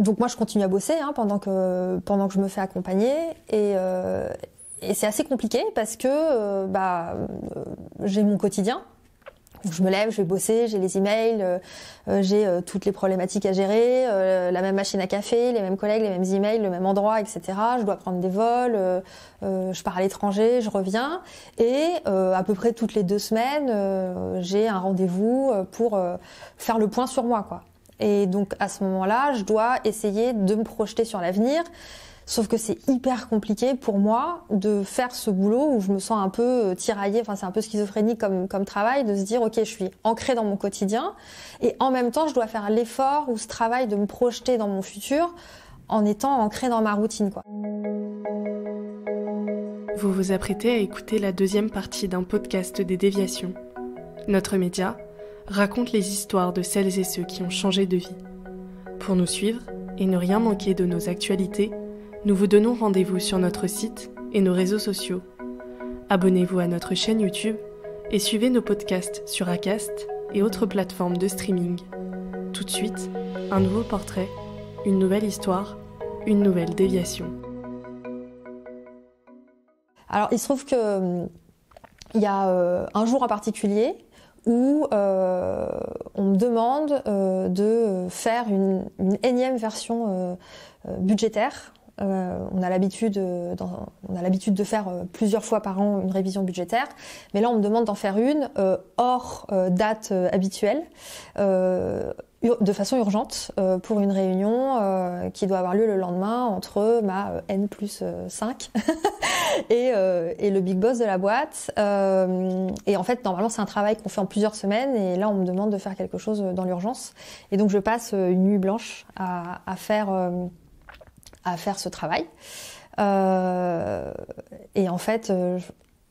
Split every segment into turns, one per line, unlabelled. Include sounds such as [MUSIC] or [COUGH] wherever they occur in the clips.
donc moi je continue à bosser hein, pendant que pendant que je me fais accompagner et, euh, c'est assez compliqué parce que euh, bah euh, j'ai mon quotidien je me lève, je vais bosser, j'ai les emails, j'ai toutes les problématiques à gérer, la même machine à café, les mêmes collègues, les mêmes emails, le même endroit, etc. Je dois prendre des vols, je pars à l'étranger, je reviens. Et à peu près toutes les deux semaines, j'ai un rendez-vous pour faire le point sur moi. quoi. Et donc à ce moment-là, je dois essayer de me projeter sur l'avenir. Sauf que c'est hyper compliqué pour moi de faire ce boulot où je me sens un peu euh, tiraillée, enfin c'est un peu schizophrénique comme, travail, de se dire ok je suis ancrée dans mon quotidien et en même temps je dois faire l'effort ou ce travail de me projeter dans
mon futur en étant ancrée dans ma routine. Vous vous apprêtez à écouter la deuxième partie d'un podcast des déviations. Notre média, raconte les histoires de celles et ceux qui ont changé de vie. Pour nous suivre et ne rien manquer de nos actualités, nous vous donnons rendez-vous sur notre site et nos réseaux sociaux. Abonnez-vous à notre chaîne YouTube et suivez nos podcasts sur Acast et autres plateformes de streaming. Tout de suite, un nouveau portrait, une nouvelle histoire, une nouvelle déviation.
Alors, il se trouve que hum, il y a euh, un jour en particulier où euh, on me demande euh, de faire une, énième version euh, budgétaire. on a l'habitude, on a l'habitude de faire plusieurs fois par an une révision budgétaire, mais là on me demande d'en faire une hors date habituelle de façon urgente euh, pour une réunion euh, qui doit avoir lieu le lendemain entre ma euh, N plus 5 [LAUGHS] et, et, le big boss de la boîte. et en fait, normalement, c'est un travail qu'on fait en plusieurs semaines et là, on me demande de faire quelque chose dans l'urgence. Et donc, je passe une nuit blanche à, faire, à faire ce travail. et en fait,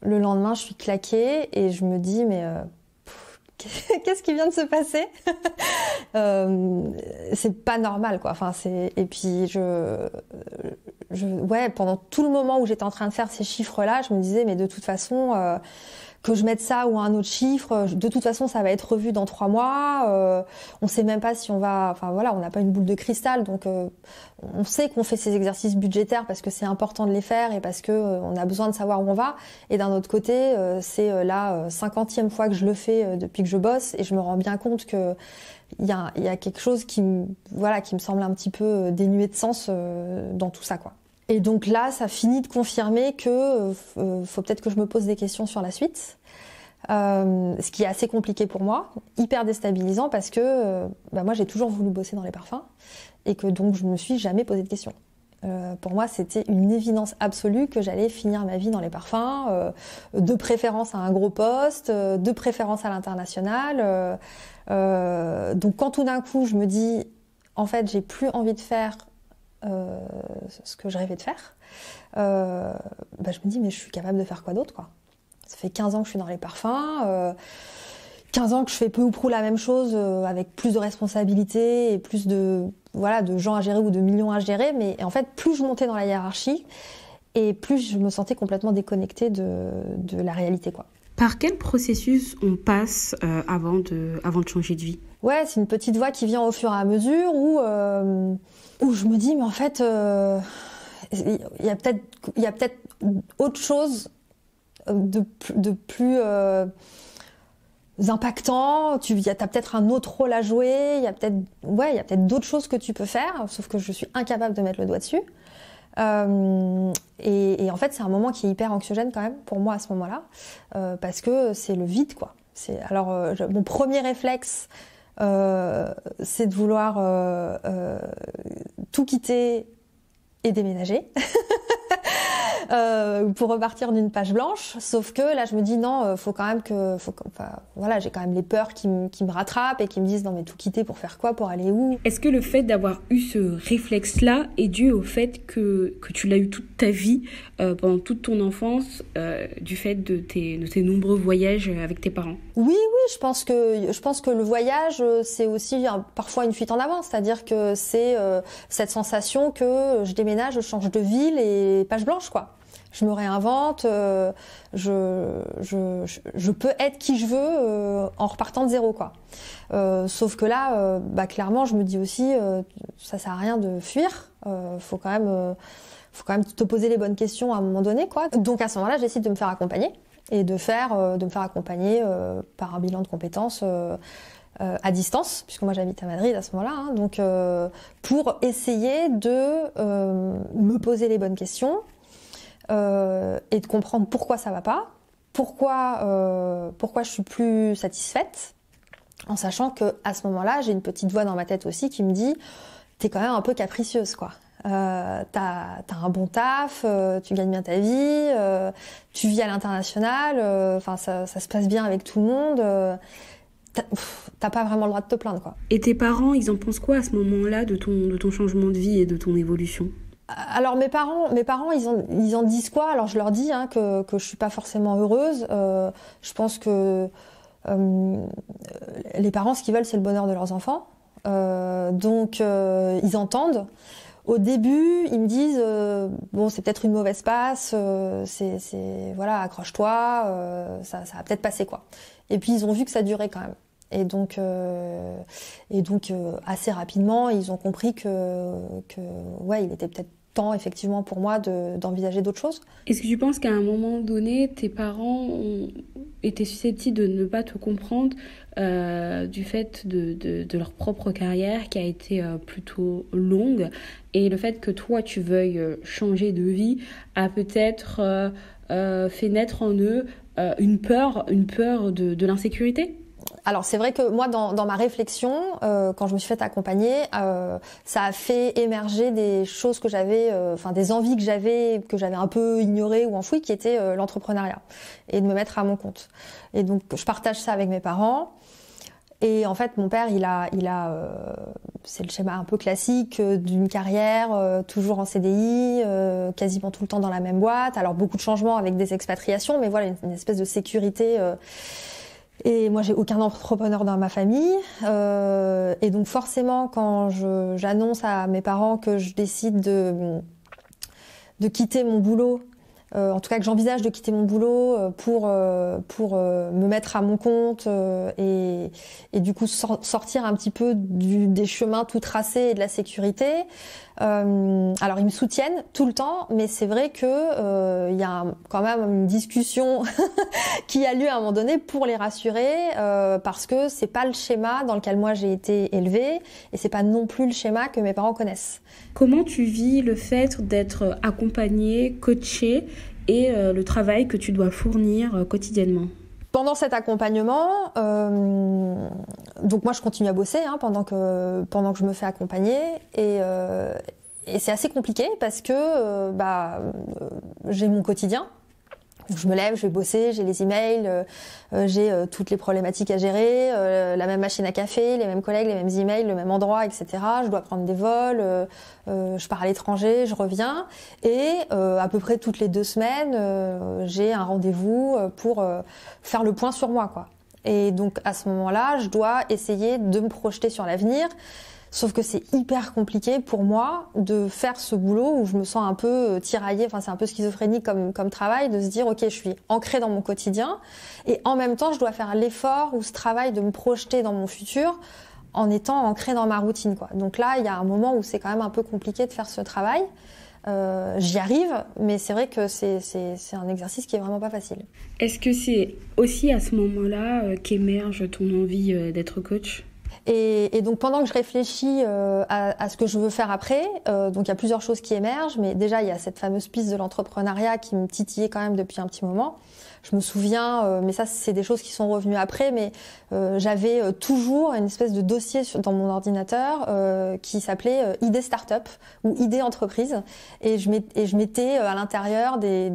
le lendemain, je suis claquée et je me dis, mais [LAUGHS] qu'est-ce qui vient de se passer [LAUGHS] euh, C'est pas normal, quoi. Enfin, c'est et puis je, je, ouais, pendant tout le moment où j'étais en train de faire ces chiffres-là, je me disais, mais de toute façon, euh, que je mette ça ou un autre chiffre, de toute façon ça va être revu dans trois mois. On euh, on sait même pas si on va, enfin voilà, on n'a pas une boule de cristal, donc euh, on sait qu'on fait ces exercices budgétaires parce que c'est important de les faire et parce que euh, on a besoin de savoir où on va. Et d'un autre côté, c'est la cinquantième fois que je le fais depuis que je bosse et je me rends bien compte que y a, y a, quelque chose qui, voilà, qui me semble un petit peu dénué de sens dans tout ça, quoi. Et donc là, ça finit de confirmer que euh, euh, faut peut-être que je me pose des questions sur la suite. Euh, ce qui est assez compliqué pour moi, hyper déstabilisant parce que bah, moi j'ai toujours voulu bosser dans les parfums et que donc je me suis jamais posé de questions. pour moi, c'était une évidence absolue que j'allais finir ma vie dans les parfums, de préférence à un gros poste, de préférence à l'international. donc quand tout d'un coup, je me dis, en fait, j'ai plus envie de faire euh, ce que je rêvais de faire, euh, bah, je me dis mais je suis capable de faire quoi d'autre quoi. Ça fait 15 ans que je suis dans les parfums, 15 euh, ans que je fais peu ou prou la même chose avec plus de responsabilités et plus de voilà de gens à gérer ou de millions à gérer, mais en fait plus je montais dans la hiérarchie et plus je me sentais complètement déconnectée de, la réalité quoi.
Par quel processus on passe avant, de, avant de changer de vie
Ouais, c'est une petite voie qui vient au fur et à mesure où où je me dis, mais en fait, euh, il y a peut-être peut autre chose de, plus euh, impactant. Tu as peut-être un autre rôle à jouer. Il y a peut-être ouais, il y a peut-être d'autres choses que tu peux faire. Sauf que je suis incapable de mettre le doigt dessus. Euh, et, en fait, c'est un moment qui est hyper anxiogène quand même pour moi à ce moment-là, parce que c'est le vide quoi. C'est alors mon premier réflexe euh, c'est de vouloir euh, euh, tout quitter et déménager. [LAUGHS] euh, pour repartir d'une page blanche. Sauf que là, je me dis non, euh, faut quand même que, faut voilà, j'ai quand même les
peurs qui, qui, me rattrapent et qui me disent non mais tout quitter pour faire quoi, pour aller où Est-ce que le fait d'avoir eu ce réflexe-là est dû au fait que, que tu l'as eu toute ta vie, euh, pendant toute ton enfance, euh, du fait de tes, de tes nombreux voyages avec tes parents Oui, oui, je pense
que je pense que le voyage c'est aussi parfois une fuite en avant, c'est-à-dire que c'est cette sensation que je déménage, je change de ville et page blanche quoi je me réinvente, euh, je, je, peux être qui je veux euh, en repartant de zéro quoi. Euh, sauf que là, bah, clairement, je me dis aussi, ça sert à rien de fuir. faut quand même, faut quand même te poser les bonnes questions à un moment donné quoi. Donc à ce moment-là, j'essaie de me faire accompagner et de faire, de me faire accompagner par un bilan de compétences. à distance, puisque moi j'habite à Madrid à ce moment-là, hein. donc pour essayer de me poser les bonnes questions, euh, et de comprendre pourquoi ça va pas, pourquoi, euh, pourquoi je suis plus satisfaite, en sachant que à ce moment-là, j'ai une petite voix dans ma tête aussi qui me dit t'es quand même un peu capricieuse quoi. Euh, t'as un bon taf, tu gagnes bien ta vie, tu vis à l'international, enfin ça, se passe bien avec tout le monde. T'as pas vraiment le droit de te plaindre quoi.
Et tes parents, ils en pensent quoi à ce moment-là de ton changement de vie et de ton évolution
alors mes parents, mes parents, ils en, ils en disent quoi Alors je leur dis hein, que que je suis pas forcément heureuse. Euh, je pense que euh, les parents, ce qu'ils veulent, c'est le bonheur de leurs enfants. Euh, donc ils entendent. Au début, ils me disent bon, c'est peut-être une mauvaise passe. c'est voilà, accroche-toi. ça, ça va peut-être passer quoi. Et puis ils ont vu que ça durait quand même. Et donc, et donc assez rapidement, ils ont compris que,
que ouais, il était peut-être temps effectivement pour moi d'envisager d'autres choses. Est-ce que tu penses qu'à un moment donné, tes parents ont été susceptibles de ne pas te comprendre euh, du fait de, leur propre carrière qui a été euh, plutôt longue et le fait que toi tu veuilles euh, changer de vie a peut-être fait naître en eux une peur, une peur de l'insécurité
alors c'est vrai que moi dans, dans ma réflexion, euh, quand je me suis fait accompagner, euh, ça a fait émerger des choses que j'avais, euh, enfin des envies que j'avais, que j'avais un peu ignorées ou enfouies, qui étaient euh, l'entrepreneuriat et de me mettre à mon compte. Et donc je partage ça avec mes parents. Et en fait, mon père, il a, il a, euh, c'est le schéma un peu classique d'une carrière, toujours en CDI, quasiment tout le temps dans la même boîte. Alors beaucoup de changements avec des expatriations, mais voilà une, une espèce de sécurité et moi, j'ai aucun entrepreneur dans ma famille. Euh, et donc, forcément, quand j'annonce à mes parents que je décide de quitter mon boulot euh, en tout cas que j'envisage de quitter mon boulot euh, pour, euh, pour me mettre à mon compte et, et, du coup sortir un petit peu du, des chemins tout tracés et de la sécurité. alors ils me soutiennent tout le temps, mais c'est vrai que il y a quand même une discussion [LAUGHS] qui a lieu à un moment donné pour les rassurer parce que c'est pas le schéma dans lequel moi j'ai été élevée et c'est pas non plus le schéma que mes parents connaissent.
Comment tu vis le fait d'être accompagnée, coachée et euh, le travail que tu dois fournir euh, quotidiennement. Pendant cet accompagnement, euh,
donc moi je continue à bosser hein, pendant que pendant que je me fais accompagner et, c'est assez compliqué parce que bah j'ai mon quotidien je me lève, je vais bosser, j'ai les emails, euh, euh, j'ai euh, toutes les problématiques à gérer, la même machine à café, les mêmes collègues, les mêmes emails, le même endroit, etc. Je dois prendre des vols, je pars à l'étranger, je reviens. Et à peu près toutes les deux semaines, j'ai un rendez-vous pour faire le point sur moi. quoi. Et donc à ce moment-là, je dois essayer de me projeter sur l'avenir Sauf que c'est hyper compliqué pour moi de faire ce boulot où je me sens un peu euh, tiraillée, enfin c'est un peu schizophrénique comme, travail, de se dire ok je suis ancrée dans mon quotidien et en même temps je dois faire l'effort ou ce travail de me projeter dans mon futur en étant ancrée dans ma routine. Donc là il y a un moment où c'est quand même un peu compliqué de faire ce travail. Euh, j'y arrive, mais c'est vrai que c'est, un exercice qui est vraiment pas facile. Est-ce que c'est
aussi à ce moment-là euh, qu'émerge ton
envie d'être coach et, donc pendant que je réfléchis euh, à, ce que je veux faire après, euh, donc il y a plusieurs choses qui émergent, mais déjà il y a cette fameuse piste de l'entrepreneuriat qui me titillait quand même depuis un petit moment. Je me souviens, euh, mais ça c'est des choses qui sont revenues après, mais euh, j'avais euh, toujours une espèce de dossier dans mon ordinateur qui s'appelait idée » ou idée entreprise, et je mettais, à l'intérieur des,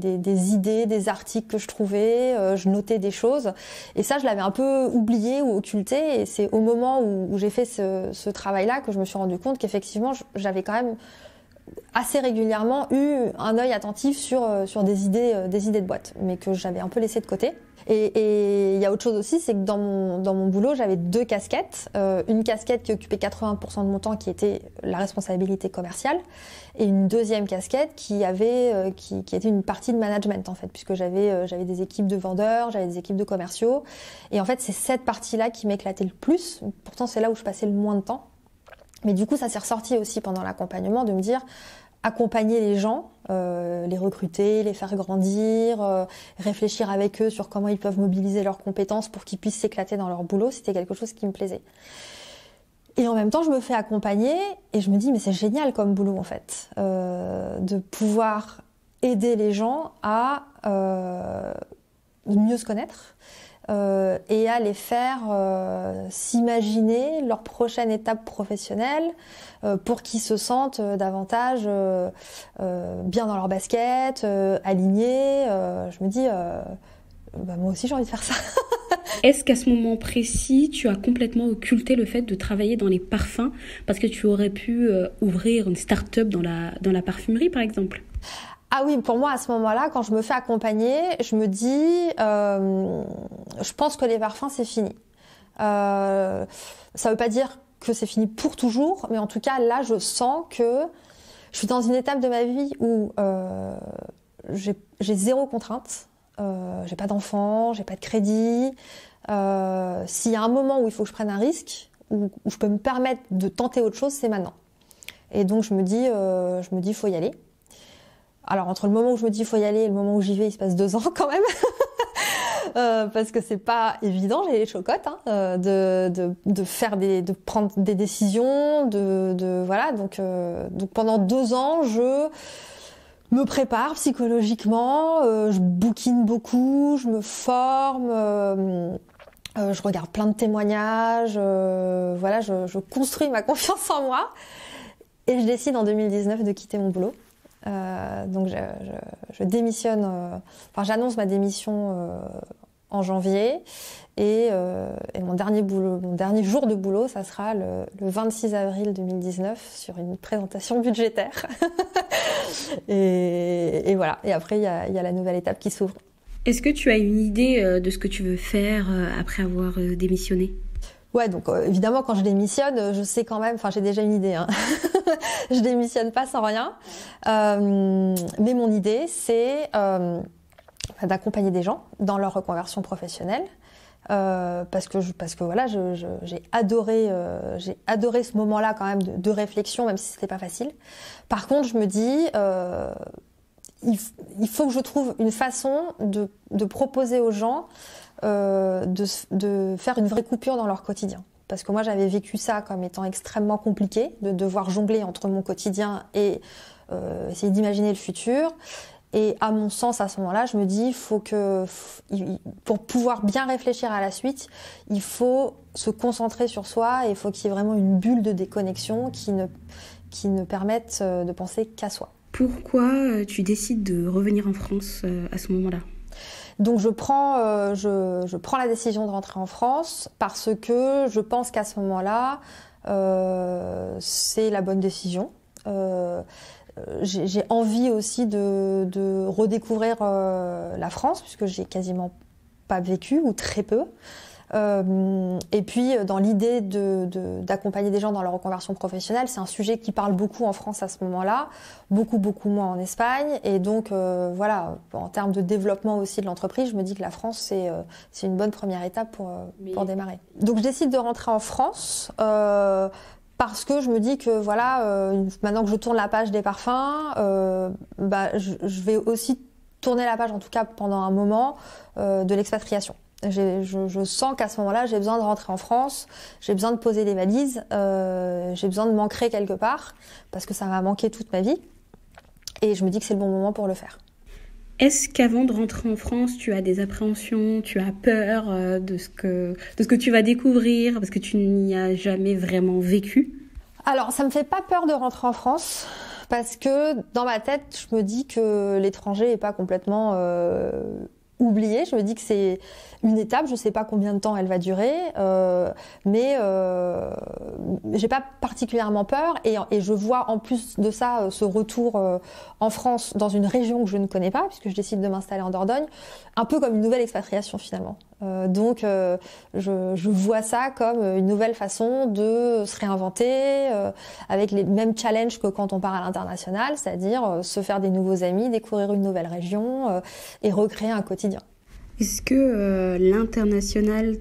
idées, des articles que je trouvais, je notais des choses, et ça je l'avais un peu oublié ou occulté, et c'est au moment où, j'ai fait ce, ce travail-là que je me suis rendu compte qu'effectivement j'avais quand même assez régulièrement eu un œil attentif sur, euh, sur des, idées, euh, des idées de boîte, mais que j'avais un peu laissé de côté. Et il y a autre chose aussi, c'est que dans mon, dans mon boulot, j'avais deux casquettes. Euh, une casquette qui occupait 80% de mon temps, qui était la responsabilité commerciale, et une deuxième casquette qui avait qui, qui, était une partie de management en fait, puisque j'avais j'avais des équipes de vendeurs, j'avais des équipes de commerciaux, et en fait c'est cette partie-là qui m'éclatait le plus. Pourtant c'est là où je passais le moins de temps. Mais du coup, ça s'est ressorti aussi pendant l'accompagnement de me dire accompagner les gens, euh, les recruter, les faire grandir, euh, réfléchir avec eux sur comment ils peuvent mobiliser leurs compétences pour qu'ils puissent s'éclater dans leur boulot, c'était quelque chose qui me plaisait. Et en même temps, je me fais accompagner et je me dis mais c'est génial comme boulot en fait, euh, de pouvoir aider les gens à mieux se connaître, euh, et à les faire euh, s'imaginer leur prochaine étape professionnelle euh, pour qu'ils se sentent davantage bien dans leur basket, alignés. je
me dis, bah moi aussi j'ai envie de faire ça. [LAUGHS] Est-ce qu'à ce moment précis, tu as complètement occulté le fait de travailler dans les parfums parce que tu aurais pu ouvrir une start-up dans la, dans la parfumerie par exemple
ah oui, pour moi, à ce moment-là, quand je me fais accompagner, je me dis, euh, je pense que les parfums, c'est fini. Ça euh, ça veut pas dire que c'est fini pour toujours, mais en tout cas, là, je sens que je suis dans une étape de ma vie où euh, j'ai zéro contrainte. j'ai pas d'enfants, j'ai pas de crédit. S'il y a un moment où il faut que je prenne un risque, où, je peux me permettre de tenter autre chose, c'est maintenant. Et donc je me dis, euh, je me dis, faut y aller alors entre le moment où je me dis faut y aller et le moment où j'y vais, il se passe deux ans quand même. [LAUGHS] Euh, parce que c'est pas évident, j'ai les chocottes, hein, euh, de, faire des, de prendre des décisions, de, voilà. Donc, euh, donc pendant deux ans, je me prépare psychologiquement, je bouquine beaucoup, je me forme. je regarde plein de témoignages, voilà, je, je construis ma confiance en moi et je décide en 2019 de quitter mon boulot euh, donc je, démissionne, euh, enfin j'annonce ma démission euh, en janvier et, mon dernier boulot, mon dernier jour de boulot, ça sera le, 26 avril 2019 sur une présentation
budgétaire.
[LAUGHS] et, voilà. Et après il y a la nouvelle étape qui s'ouvre.
Est-ce que tu as une idée de ce que tu veux faire
après avoir démissionné Ouais, donc euh, évidemment, quand je démissionne, euh, je sais quand même, enfin j'ai déjà une idée, hein. [LAUGHS] je démissionne pas sans rien. Euh, mais mon idée, c'est bah, d'accompagner des gens dans leur reconversion professionnelle. parce que je, parce que voilà, j'ai adoré, j'ai adoré ce moment-là quand même de, réflexion, même si c'était pas facile. Par contre, je me dis, euh, il, faut que je trouve une façon de proposer aux gens euh, de, faire une vraie coupure dans leur quotidien. Parce que moi, j'avais vécu ça comme étant extrêmement compliqué, de devoir jongler entre mon quotidien et euh, essayer d'imaginer le futur. Et à mon sens, à ce moment-là, je me dis, faut que, pour pouvoir bien réfléchir à la suite, il faut se concentrer sur soi et il faut qu'il y ait vraiment une bulle de déconnexion qui ne, qui ne permette euh, de penser qu'à soi.
Pourquoi tu décides de revenir en France à ce moment-là
donc je prends, euh, je, je, prends la décision de rentrer en France parce que je pense qu'à ce moment-là, euh, c'est la bonne décision. Euh, j'ai envie aussi de, de redécouvrir la France puisque j'ai quasiment pas vécu ou très peu. Euh, et puis, euh, dans l'idée d'accompagner de, d'accompagner des gens dans leur reconversion professionnelle, c'est un sujet qui parle beaucoup en France à ce moment-là, beaucoup, beaucoup moins en Espagne. Et donc, euh, voilà, en termes de développement aussi de l'entreprise, je me dis que la France, c'est euh, une bonne première étape pour, pour démarrer. Donc, je décide de rentrer en France parce que je me dis que voilà, maintenant que je tourne la page des parfums, euh, bah, je, je, vais aussi tourner la page, en tout cas pendant un moment, euh, de l'expatriation. Je, sens qu'à ce moment-là, j'ai besoin de rentrer en France, j'ai besoin de poser des valises, euh, j'ai besoin de manquer quelque part, parce que ça m'a
manqué toute ma vie. Et je me dis que c'est le bon moment pour le faire. Est-ce qu'avant de rentrer en France, tu as des appréhensions, tu as peur euh, de ce que, ce que tu vas découvrir, parce que tu n'y as jamais vraiment vécu Alors, ça ne me fait pas peur de rentrer en France
parce que dans ma tête, je me dis que l'étranger n'est pas complètement euh, oublié. Je me dis que c'est une étape, je ne sais pas combien de temps elle va durer, euh, mais je euh, j'ai pas particulièrement peur et, je vois en plus de ça euh, ce retour en France dans une région que je ne connais pas puisque je décide de m'installer en Dordogne, un peu comme une nouvelle expatriation finalement. Euh, donc euh, je, vois ça comme une nouvelle façon de se réinventer euh, avec les mêmes challenges que quand on part à l'international, c'est-à-dire se faire des nouveaux amis, découvrir une nouvelle région et recréer
un quotidien. Est-ce que l'international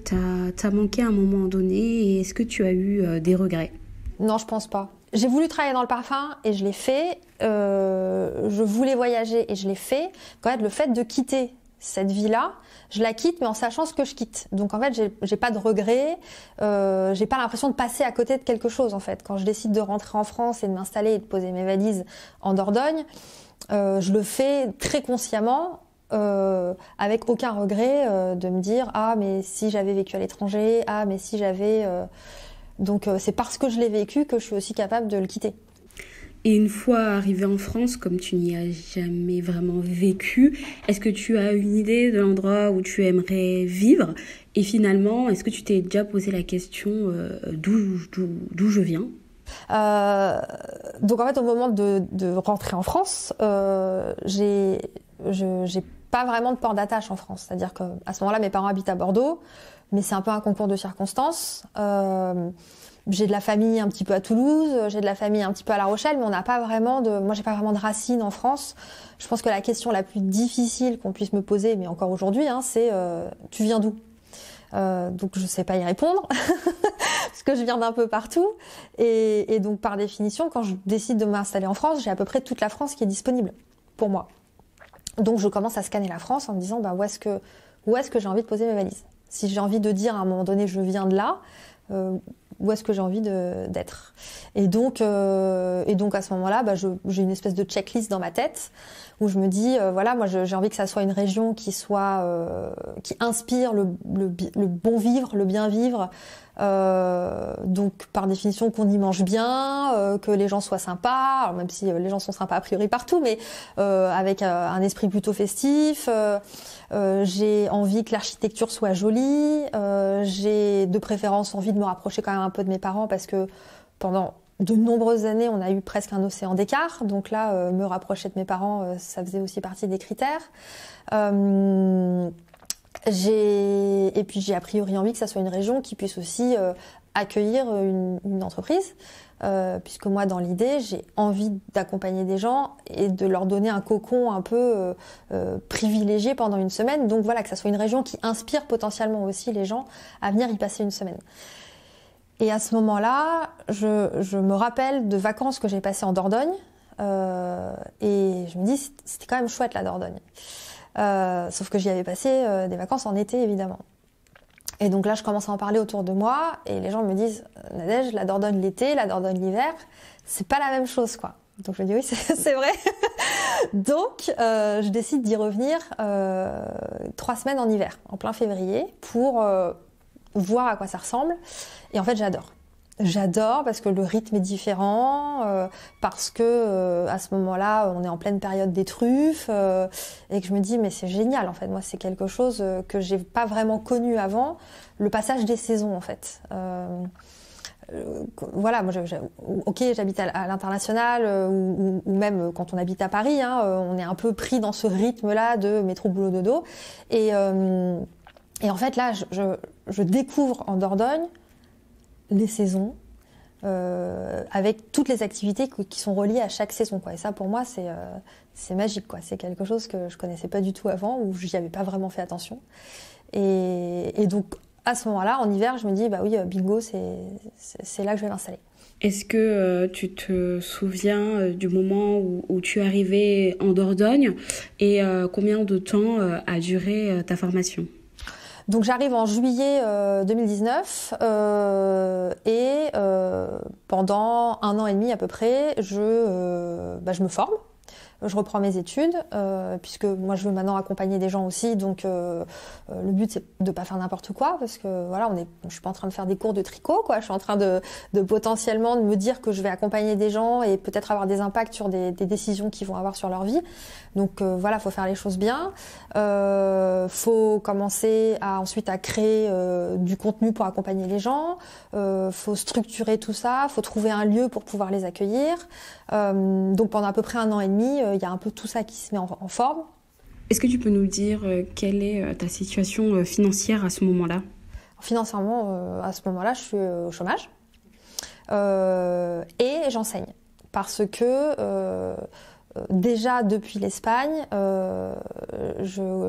t'a manqué à un moment donné et est-ce que tu as eu des regrets Non, je pense pas.
J'ai voulu travailler dans le parfum
et je l'ai fait.
je voulais voyager et je l'ai fait. Quand même, le fait de quitter cette vie-là, je la quitte, mais en sachant ce que je quitte. Donc en fait, j'ai pas de regret euh, j'ai pas l'impression de passer à côté de quelque chose en fait. Quand je décide de rentrer en France et de m'installer et de poser mes valises en Dordogne, euh, je le fais très consciemment. Euh, avec aucun regret euh, de me dire ah mais si j'avais vécu à l'étranger ah mais si
j'avais donc c'est parce que je l'ai vécu que je suis aussi capable de le quitter et une fois arrivée en France, comme tu n'y as jamais vraiment vécu, est-ce que tu as une idée de l'endroit où tu aimerais vivre Et finalement, est-ce que tu t'es déjà posé la question euh, d'où d'où je viens euh, donc en fait au
moment de, rentrer en France, euh, j'ai pas vraiment de port d'attache en France. C'est-à-dire qu'à ce moment-là mes parents habitent à Bordeaux, mais c'est un peu un concours de circonstances. Euh, j'ai de la famille un petit peu à Toulouse, j'ai de la famille un petit peu à La Rochelle, mais on n'a pas vraiment de, moi j'ai pas vraiment de racines en France. Je pense que la question la plus difficile qu'on puisse me poser, mais encore aujourd'hui, hein, c'est euh, tu viens d'où euh, donc je sais pas y répondre [LAUGHS] parce que je viens d'un peu partout et, donc par définition quand je décide de m'installer en France j'ai à peu près toute la France qui est disponible pour moi donc je commence à scanner la France en me disant bah où est-ce que où est-ce que j'ai envie de poser mes valises si j'ai envie de dire à un moment donné je viens de là euh, où est-ce que j'ai envie d'être. Et donc, euh, et donc à ce moment-là, bah, j'ai une espèce de checklist dans ma tête où je me dis, euh, voilà, moi j'ai envie que ça soit une région qui soit, euh, qui inspire le, le, le, bon vivre, le bien vivre, euh, donc par définition qu'on y mange bien, euh, que les gens soient sympas, même si euh, les gens sont sympas a priori partout, mais avec un esprit plutôt festif. j'ai envie que l'architecture soit jolie. j'ai de préférence envie de me rapprocher quand même un peu de mes parents parce que pendant de nombreuses années, on a eu presque un océan d'écart. Donc là, me rapprocher de mes parents, ça faisait aussi partie des critères. J'ai et puis j'ai a priori envie que ça soit une région qui puisse aussi euh, accueillir euh, une, une entreprise, euh, puisque moi dans l'idée j'ai envie d'accompagner des gens et de leur donner un cocon un peu euh, euh, privilégié pendant une semaine. Donc voilà que ça soit une région qui inspire potentiellement aussi les gens à venir y passer une semaine. Et à ce moment-là, je, je me rappelle de vacances que j'ai passées en Dordogne et je me dis c'était quand même chouette la Dordogne. Euh, sauf que j'y avais passé euh, des vacances en été, évidemment. Et donc là, je commence à en parler autour de moi, et les gens me disent, Nadège, la Dordogne l'été, la Dordogne l'hiver, c'est pas la même chose, quoi. Donc je dis oui, [LAUGHS] c'est vrai. [LAUGHS] donc euh, je décide d'y revenir trois semaines en hiver, en plein février, pour voir à quoi ça ressemble. Et en fait, j'adore. J'adore parce que le rythme est différent, euh, parce que euh, à ce moment-là, on est en pleine période des truffes euh, et que je me dis mais c'est génial en fait. Moi, c'est quelque chose que j'ai pas vraiment connu avant, le passage des saisons en fait. voilà, moi, ok, j'habite à, l'international ou, même quand on habite à Paris, hein, on est un peu pris dans ce rythme-là de métro boulot dodo et et en fait là, je, je découvre en Dordogne les saisons, euh, avec toutes les activités qui sont reliées à chaque saison. Et ça, pour moi, c'est euh, magique. C'est quelque chose que je connaissais pas du tout avant, où j'y avais pas vraiment fait attention. Et, donc, à ce moment-là, en hiver, je me dis, bah oui, euh,
bingo, c'est là que je vais m'installer. Est-ce que tu te souviens du moment où, tu es arrivée en Dordogne et combien de temps a duré ta formation
donc j'arrive en juillet 2019 euh, euh, et euh, pendant un an et demi à peu près, je bah, me forme je reprends mes études, euh, puisque moi je veux maintenant accompagner des gens aussi, donc euh, euh, le but c'est de pas faire n'importe quoi, parce que voilà, on est, je suis pas en train de faire des cours de tricot, quoi, je suis en train de, potentiellement de me dire que je vais accompagner des gens et peut-être avoir des impacts sur des, décisions qu'ils vont avoir sur leur vie. Donc voilà voilà, faut faire les choses bien, faut commencer à ensuite à créer du contenu pour accompagner les gens, faut structurer tout ça, faut trouver un lieu pour pouvoir les accueillir. donc pendant à peu près un an et demi il euh, y a un peu tout ça qui se met en, forme.
Est-ce que tu peux nous dire euh, quelle est euh, ta situation financière à ce moment-là
Financièrement, à ce moment-là, je suis au chômage et j'enseigne parce que euh, déjà depuis l'Espagne, euh,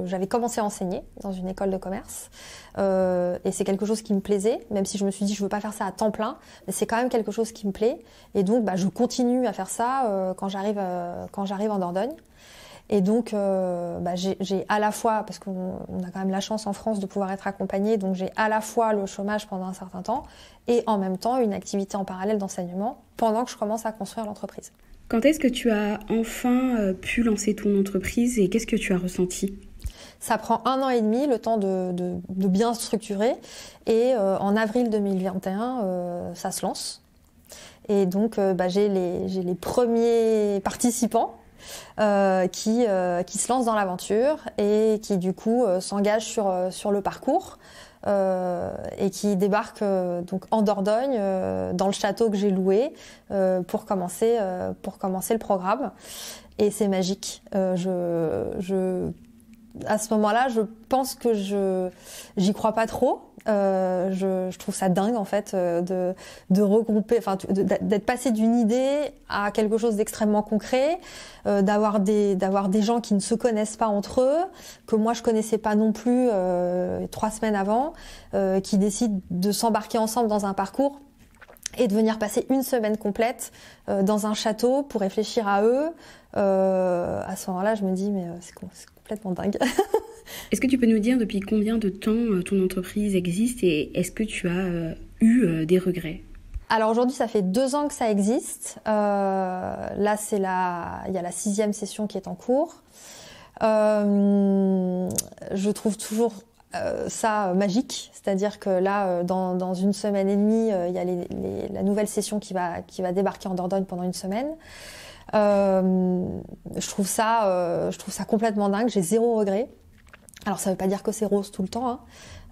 j'avais commencé à enseigner dans une école de commerce euh, et c'est quelque chose qui me plaisait, même si je me suis dit je veux pas faire ça à temps plein, mais c'est quand même quelque chose qui me plaît et donc bah, je continue à faire ça euh, quand j'arrive euh, quand j'arrive en Dordogne. Et donc, euh, bah, j'ai à la fois, parce qu'on a quand même la chance en France de pouvoir être accompagné, donc j'ai à la fois le chômage pendant un certain temps et en même temps une activité en parallèle d'enseignement pendant que je commence à construire l'entreprise.
Quand est-ce que tu as enfin euh, pu lancer ton entreprise et qu'est-ce que tu as ressenti
ça prend un an et demi, le temps de, bien structurer. Et euh, en avril 2021, euh, ça se lance. Et donc, bah, j'ai les, premiers participants qui, se lancent dans l'aventure et qui, du coup, s'engagent sur le parcours. Euh, et qui débarque euh, donc en Dordogne euh, dans le château que j'ai loué pour commencer pour commencer le programme et c'est magique. je, je à ce moment-là, je pense que je j'y crois pas trop euh, je, je, trouve ça dingue en fait euh, de, de regrouper, enfin d'être passé d'une idée à quelque chose d'extrêmement concret, euh, d'avoir des d'avoir des gens qui ne se connaissent pas entre eux, que moi je connaissais pas non plus euh, trois semaines avant, euh, qui décident de s'embarquer ensemble dans un parcours et de venir passer une semaine complète dans un château pour réfléchir à eux. à ce moment-là, je me dis mais c'est complètement dingue. [LAUGHS]
Est-ce que tu peux nous dire depuis combien de temps euh, ton entreprise existe et est-ce que tu as euh, eu euh, des regrets
alors aujourd'hui, ça fait deux ans que ça existe. là, c'est la, il y a la sixième session qui est en cours. je trouve toujours ça magique, c'est-à-dire que là, dans, une semaine et demie, il y a la nouvelle session qui va débarquer en Dordogne pendant une semaine. je trouve je trouve ça complètement dingue. J'ai zéro regret. Alors ça veut pas dire que c'est rose tout le temps.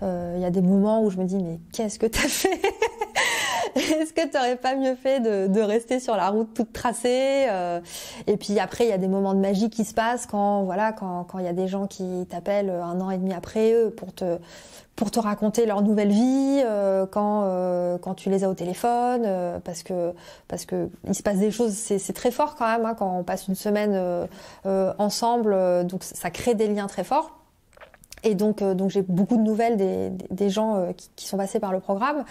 Il hein. euh, y a des moments où je me dis mais qu'est-ce que t'as fait [LAUGHS] Est-ce que t'aurais pas mieux fait de, rester sur la route toute tracée euh? Et puis après il y a des moments de magie qui se passent quand voilà quand quand il y a des gens qui t'appellent euh, un an et demi après eux pour te pour te raconter leur nouvelle vie quand quand tu les as au téléphone parce que parce que il se passe des choses c'est très fort quand même hein, quand on passe une semaine ensemble donc ça crée des liens très forts et donc, euh, donc j'ai beaucoup de nouvelles des, des gens euh, qui, sont passés par le programme,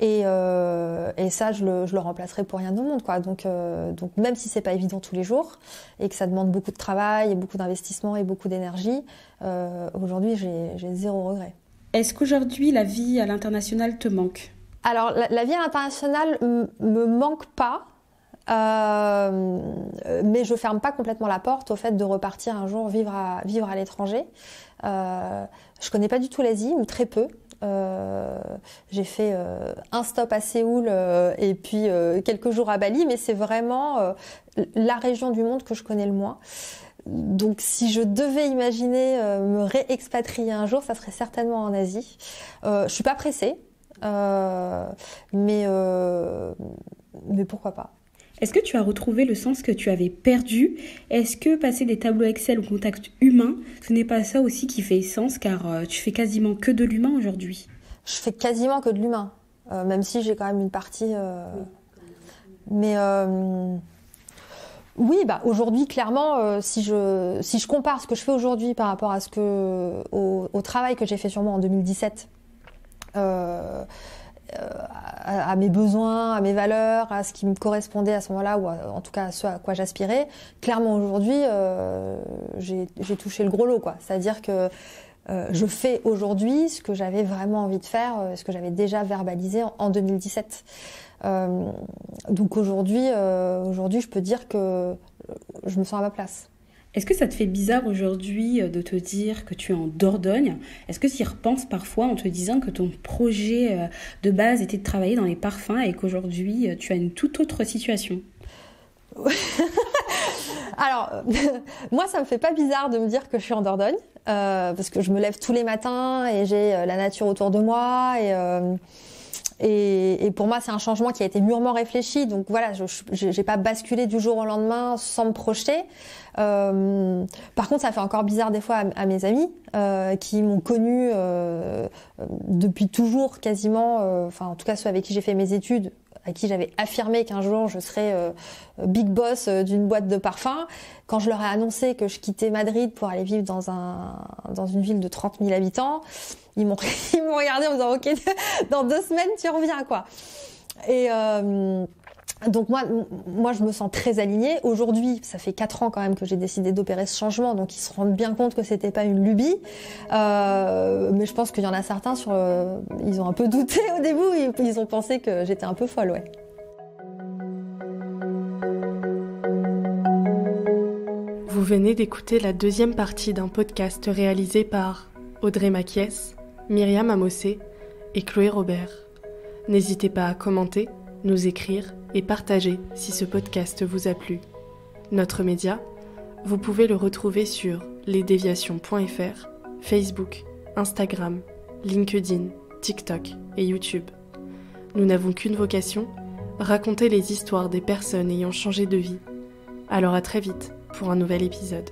et, euh, et ça, je le, je le, remplacerai pour rien au monde, quoi. Donc, donc même si c'est pas évident tous les jours et que ça demande beaucoup de travail et beaucoup d'investissement et beaucoup d'énergie,
aujourd'hui, j'ai zéro regret. Est-ce qu'aujourd'hui, la vie à l'international te manque
Alors, la, la, vie à l'international me manque pas euh, mais je ferme pas complètement la porte au fait de repartir un jour vivre à, vivre à l'étranger. Euh, je connais pas du tout l'Asie, ou très peu. Euh, j'ai fait euh, un stop à Séoul euh, et puis quelques jours à Bali, mais c'est vraiment la région du monde que je connais le moins. Donc si je devais imaginer me réexpatrier un jour, ça serait certainement en Asie. je suis pas pressée,
mais, mais pourquoi pas. Est-ce que tu as retrouvé le sens que tu avais perdu Est-ce que passer des tableaux Excel au contact humain, ce n'est pas ça aussi qui fait sens car euh, tu fais quasiment que de l'humain aujourd'hui Je fais quasiment que de l'humain, euh,
même si j'ai quand même une partie... Euh, mais... Oui, bah aujourd'hui clairement, si je si je compare ce que je fais aujourd'hui par rapport à ce que au, travail que j'ai fait sur moi en 2017, euh, à, mes besoins, à mes valeurs, à ce qui me correspondait à ce moment-là, ou en tout cas à ce à quoi j'aspirais. Clairement, aujourd'hui, euh, j'ai touché le gros lot, quoi. C'est-à-dire que euh, je fais aujourd'hui ce que j'avais vraiment envie de faire, ce que j'avais déjà verbalisé en, 2017. donc aujourd'hui, aujourd'hui, je peux dire que
je me sens à ma place. Est-ce que ça te fait bizarre aujourd'hui euh, de te dire que tu es en Dordogne Est-ce que tu repense parfois en te disant que ton projet euh, de base était de travailler dans les parfums et qu'aujourd'hui euh, tu as une toute autre situation [LAUGHS]
Alors, [LAUGHS] moi, ça me fait pas bizarre de me dire que je suis en Dordogne, parce que je me lève tous les matins et j'ai la nature autour de moi et et, et pour moi, c'est un changement qui a été mûrement réfléchi. Donc voilà, je n'ai pas basculé du jour au lendemain sans me projeter. Euh, par contre, ça fait encore bizarre des fois à, mes amis euh, qui m'ont connu euh, euh depuis toujours quasiment, euh, enfin en tout cas ceux avec qui j'ai fait mes études, à qui j'avais affirmé qu'un jour je serais euh, big boss d'une boîte de parfums, quand je leur ai annoncé que je quittais Madrid pour aller vivre dans, un, dans une ville de 30 000 habitants, ils m'ont [LAUGHS] ils regardé en me disant ok [LAUGHS] dans deux semaines tu reviens quoi et euh, donc moi, moi, je me sens très alignée. Aujourd'hui, ça fait quatre ans quand même que j'ai décidé d'opérer ce changement, donc ils se rendent bien compte que c'était pas une lubie. Euh, mais je pense qu'il y en a certains sur, ils ont un peu douté au début, ils ont pensé que j'étais un peu folle, ouais.
Vous venez d'écouter la deuxième partie d'un podcast réalisé par Audrey Maquies Myriam Amossé et Chloé Robert. N'hésitez pas à commenter, nous écrire et partager si ce podcast vous a plu. Notre média, vous pouvez le retrouver sur lesdéviations.fr, Facebook, Instagram, LinkedIn, TikTok et YouTube. Nous n'avons qu'une vocation, raconter les histoires des personnes ayant changé de vie. Alors à très vite pour un nouvel épisode.